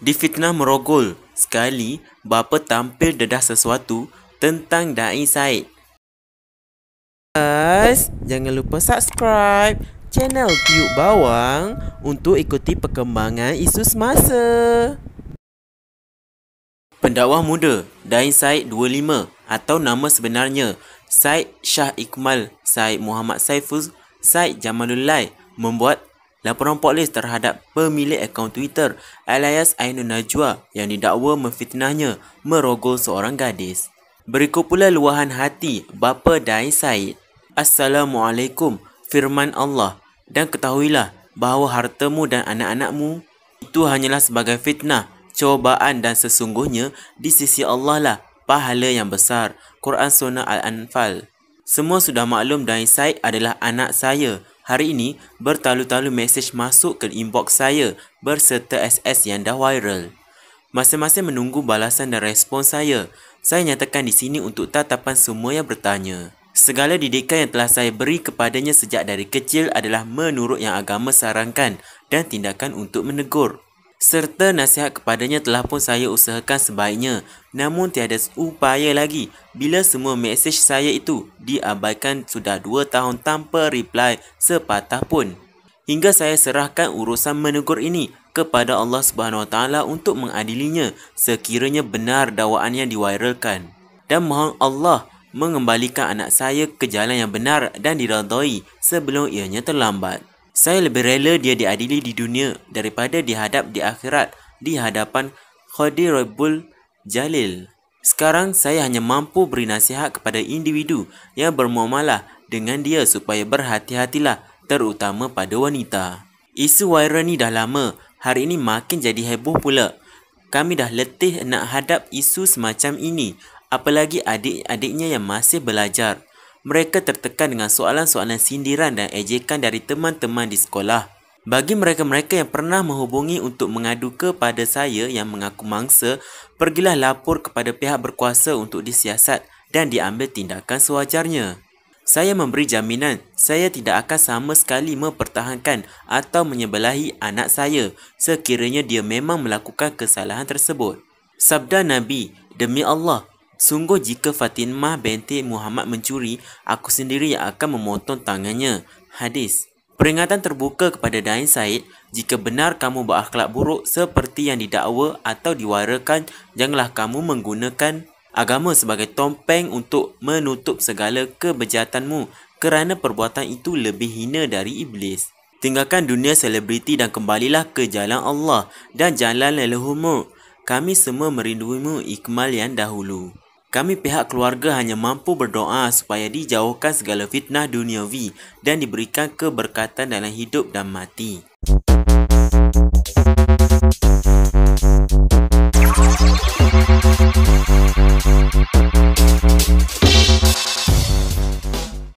Difitnah merogol sekali bapa tampil dedah sesuatu tentang Da'i Said. Guys, jangan lupa subscribe channel Piyuk Bawang untuk ikuti perkembangan isu semasa. Pendakwah muda Da'i Said 25 atau nama sebenarnya Said Shah Iqmal Said Muhammad Saiful Said Jamalulai membuat Laporan polis terhadap pemilik akaun Twitter alias Ainun Najwa yang didakwa memfitnahnya merogol seorang gadis. Berikut pula luahan hati bapa Dai Said. Assalamualaikum firman Allah dan ketahuilah bahawa hartamu dan anak-anakmu itu hanyalah sebagai fitnah, cobaan dan sesungguhnya di sisi Allah lah pahala yang besar. Quran Sunnah Al-Anfal Semua sudah maklum Dai Said adalah anak saya Hari ini, bertalu-talu mesej masuk ke inbox saya berserta SS yang dah viral. Masa-masa menunggu balasan dan respon saya, saya nyatakan di sini untuk tatapan semua yang bertanya. Segala didikan yang telah saya beri kepadanya sejak dari kecil adalah menurut yang agama sarankan dan tindakan untuk menegur serta nasihat kepadanya telah pun saya usahakan sebaiknya. Namun tiada upaya lagi bila semua mesej saya itu diabaikan sudah 2 tahun tanpa reply sepatah pun. Hingga saya serahkan urusan menegur ini kepada Allah Subhanahu SWT untuk mengadilinya sekiranya benar dakwaan yang diwiralkan. Dan mohon Allah mengembalikan anak saya ke jalan yang benar dan diradai sebelum ianya terlambat. Saya lebih rela dia diadili di dunia daripada dihadap di akhirat di hadapan Khadirul Jalil. Sekarang saya hanya mampu beri nasihat kepada individu yang bermuamalah dengan dia supaya berhati-hatilah terutama pada wanita. Isu viral ni dah lama, hari ini makin jadi heboh pula. Kami dah letih nak hadap isu semacam ini, apalagi adik-adiknya yang masih belajar mereka tertekan dengan soalan-soalan sindiran dan ejekan dari teman-teman di sekolah. Bagi mereka-mereka yang pernah menghubungi untuk mengadu kepada saya yang mengaku mangsa, pergilah lapor kepada pihak berkuasa untuk disiasat dan diambil tindakan sewajarnya. Saya memberi jaminan, saya tidak akan sama sekali mempertahankan atau menyebelahi anak saya sekiranya dia memang melakukan kesalahan tersebut. Sabda Nabi, demi Allah, Sungguh jika Fatimah binti Muhammad mencuri, aku sendiri yang akan memotong tangannya. Hadis. Peringatan terbuka kepada Dain Said, jika benar kamu berakhlak buruk seperti yang didakwa atau diwarakan, janganlah kamu menggunakan agama sebagai tompeng untuk menutup segala kebejatanmu kerana perbuatan itu lebih hina dari iblis. Tinggalkan dunia selebriti dan kembalilah ke jalan Allah dan jalan leluhurmu. Kami semua merinduimu ikmal yang dahulu. Kami pihak keluarga hanya mampu berdoa supaya dijauhkan segala fitnah duniawi dan diberikan keberkatan dalam hidup dan mati.